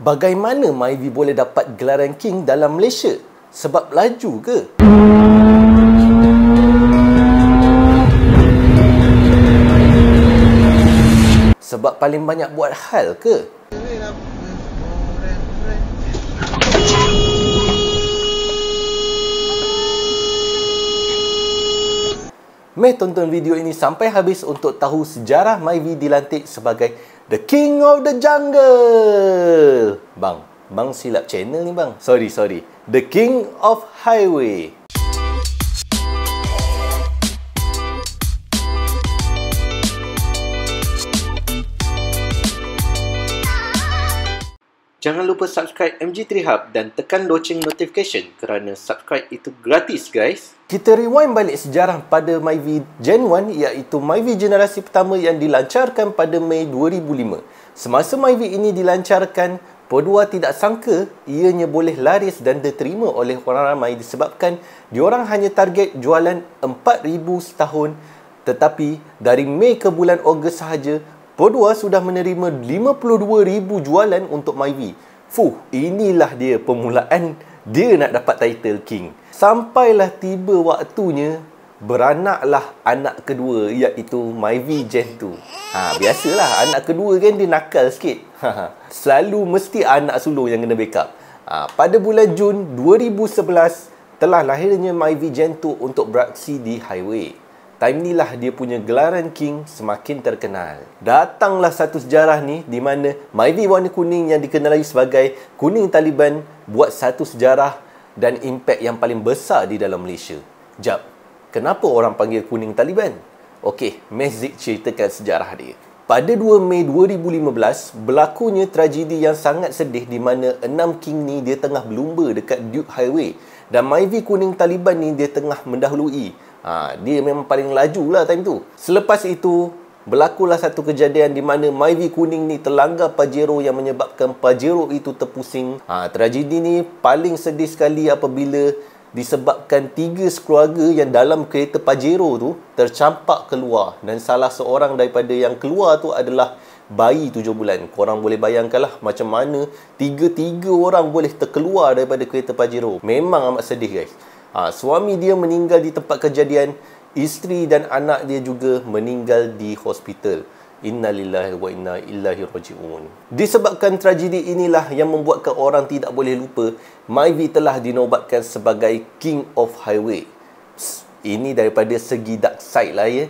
bagaimana MyV boleh dapat gelaran King dalam Malaysia? Sebab laju ke? Sebab paling banyak buat hal ke? Meh tonton video ini sampai habis untuk tahu sejarah MyV dilantik sebagai The King of the Jungle. Bang, bang silap channel ni bang. Sorry, sorry. The King of Highway. Jangan lupa subscribe MG3 Hub dan tekan loceng notification kerana subscribe itu gratis guys. Kita rewind balik sejarah pada Myvi Gen 1 iaitu Myvi generasi pertama yang dilancarkan pada Mei 2005. Semasa Myvi ini dilancarkan, Podua tidak sangka ianya boleh laris dan diterima oleh orang ramai disebabkan diorang hanya target jualan 4,000 setahun tetapi dari Mei ke bulan Ogos sahaja Podua sudah menerima 52,000 jualan untuk Myvi. Fuh, inilah dia permulaan dia nak dapat title king. Sampailah tiba waktunya beranaklah anak kedua iaitu Myvi Gen 2. Ha, biasalah anak kedua kan dia nakal sikit. Ha, ha. Selalu mesti anak sulung yang kena backup. Ha, pada bulan Jun 2011 telah lahirnya Myvi Gen 2 untuk beraksi di highway time ni lah dia punya gelaran King semakin terkenal. Datanglah satu sejarah ni di mana Mighty warna kuning yang dikenali sebagai kuning Taliban buat satu sejarah dan impak yang paling besar di dalam Malaysia. Jap, kenapa orang panggil kuning Taliban? Okey, Mazik ceritakan sejarah dia. Pada 2 Mei 2015, berlakunya tragedi yang sangat sedih di mana enam King ni dia tengah berlumba dekat Duke Highway dan Myvi kuning Taliban ni dia tengah mendahului Ha, dia memang paling laju lah time tu. Selepas itu, berlakulah satu kejadian di mana Myvi Kuning ni terlanggar Pajero yang menyebabkan Pajero itu terpusing. Ha, tragedi ni paling sedih sekali apabila disebabkan tiga sekeluarga yang dalam kereta Pajero tu tercampak keluar dan salah seorang daripada yang keluar tu adalah bayi tujuh bulan. Korang boleh bayangkan lah macam mana tiga-tiga orang boleh terkeluar daripada kereta Pajero. Memang amat sedih guys. Ha, suami dia meninggal di tempat kejadian, isteri dan anak dia juga meninggal di hospital. Inna Innalillahi wa inna ilaihi rajiun. Disebabkan tragedi inilah yang membuatkan orang tidak boleh lupa, Myvi telah dinobatkan sebagai King of Highway. Ini daripada segi dark side lah ya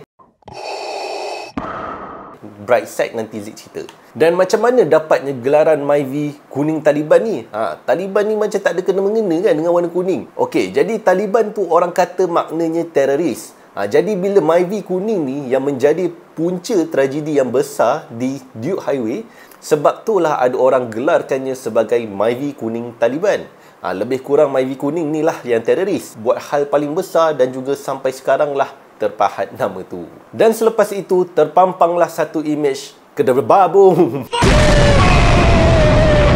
bright side nanti Zik cerita. Dan macam mana dapatnya gelaran Myvi kuning Taliban ni? Ha, Taliban ni macam tak ada kena-mengena kan dengan warna kuning. Okey, jadi Taliban tu orang kata maknanya teroris. Ha, jadi bila Myvi kuning ni yang menjadi punca tragedi yang besar di Duke Highway, sebab itulah ada orang gelarkannya sebagai Myvi kuning Taliban. Ha, lebih kurang Myvi kuning ni lah yang teroris. Buat hal paling besar dan juga sampai sekarang lah terpahat nama tu. Dan selepas itu, terpampanglah satu imej kedera babung.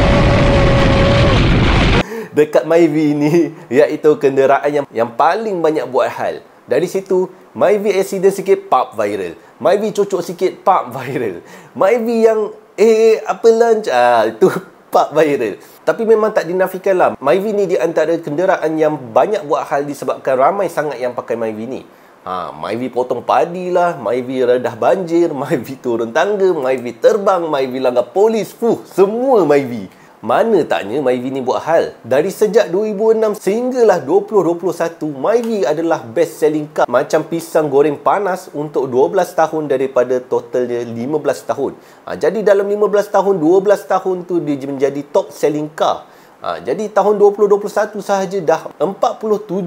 Dekat Myvi ni, iaitu kenderaan yang, yang paling banyak buat hal. Dari situ, Myvi accident sikit, pop viral. Myvi cocok sikit, pop viral. Myvi yang, eh, apa lunch? Ah, itu pop viral. Tapi memang tak dinafikan lah. Myvi ni di antara kenderaan yang banyak buat hal disebabkan ramai sangat yang pakai Myvi ni. Ha, Myvi potong padi lah, Myvi redah banjir, Myvi turun tangga, Myvi terbang, Myvi langgar polis. Fuh, semua Myvi. Mana taknya Myvi ni buat hal? Dari sejak 2006 sehinggalah 2021, Myvi adalah best selling car macam pisang goreng panas untuk 12 tahun daripada totalnya 15 tahun. Ha, jadi dalam 15 tahun, 12 tahun tu dia menjadi top selling car. Ha, jadi tahun 2021 sahaja dah 47,525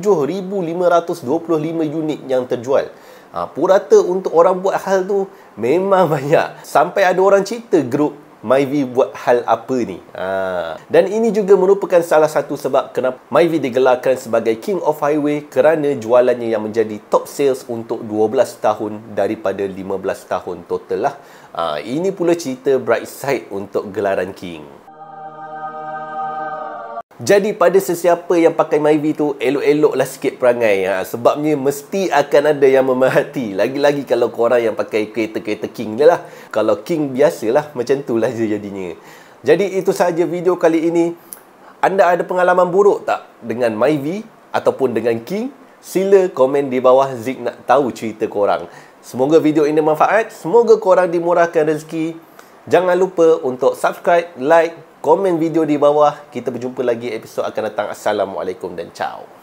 unit yang terjual. Ha, purata untuk orang buat hal tu memang banyak. Sampai ada orang cerita grup Myvi buat hal apa ni. Ha. Dan ini juga merupakan salah satu sebab kenapa Myvi digelarkan sebagai King of Highway kerana jualannya yang menjadi top sales untuk 12 tahun daripada 15 tahun total lah. Ha, ini pula cerita bright side untuk gelaran King. Jadi pada sesiapa yang pakai Myvi tu elok-eloklah sikit perangai ha, sebabnya mesti akan ada yang memahati. lagi-lagi kalau korang yang pakai kereta-kereta king je lah kalau king biasa lah, macam tu lah jadinya jadi itu sahaja video kali ini anda ada pengalaman buruk tak dengan Myvi ataupun dengan king sila komen di bawah Zik nak tahu cerita korang semoga video ini bermanfaat semoga korang dimurahkan rezeki Jangan lupa untuk subscribe, like, komen video di bawah. Kita berjumpa lagi episod akan datang. Assalamualaikum dan ciao.